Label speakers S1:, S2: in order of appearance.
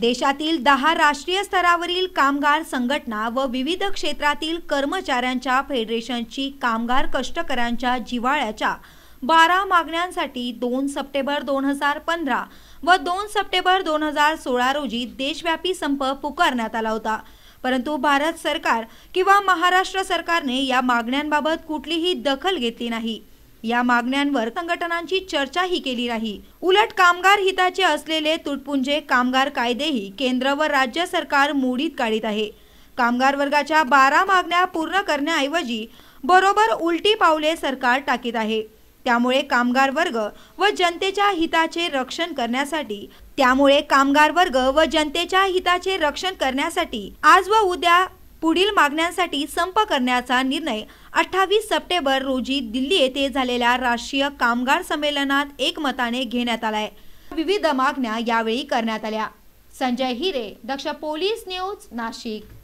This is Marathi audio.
S1: देशातील दहा राष्ट्रीय स्तरावरील कामगार संघटना व विविध क्षेत्रातील कर्मचाऱ्यांच्या फेडरेशनची कामगार कष्टकऱ्यांच्या जिवाळ्याच्या बारा मागण्यांसाठी दोन सप्टेंबर दोन हजार पंधरा व दोन सप्टेंबर दोन हजार सोळा रोजी देशव्यापी संप पुकारण्यात आला होता परंतु भारत सरकार किंवा महाराष्ट्र सरकारने या मागण्यांबाबत कुठलीही दखल घेतली नाही या मागण्यांवर संघटनांची चर्चाही केली नाही उलट कामगार हिताचे असलेले तुटपुंजे कामगार कायदेही केंद्र व राज्य सरकार मोडीत काढीत आहे कामगार वर्गाच्या बारा मागण्या पूर्ण करण्याऐवजी बरोबर उलटी पावले सरकार टाकीत आहे त्यामुळे कामगार वर्ग व जनतेच्या हिताचे रक्षण करण्यासाठी त्यामुळे कामगार वर्ग व जनतेच्या हिताचे रक्षण करण्यासाठी आज व उद्या पुढील मागण्यांसाठी संप करण्याचा निर्णय अठ्ठावीस सप्टेंबर रोजी दिल्ली येथे झालेल्या राष्ट्रीय कामगार संमेलनात एकमताने घेण्यात आलाय विविध मागण्या यावेळी करण्यात आल्या संजय हिरे दक्ष पोलीस न्यूज नाशिक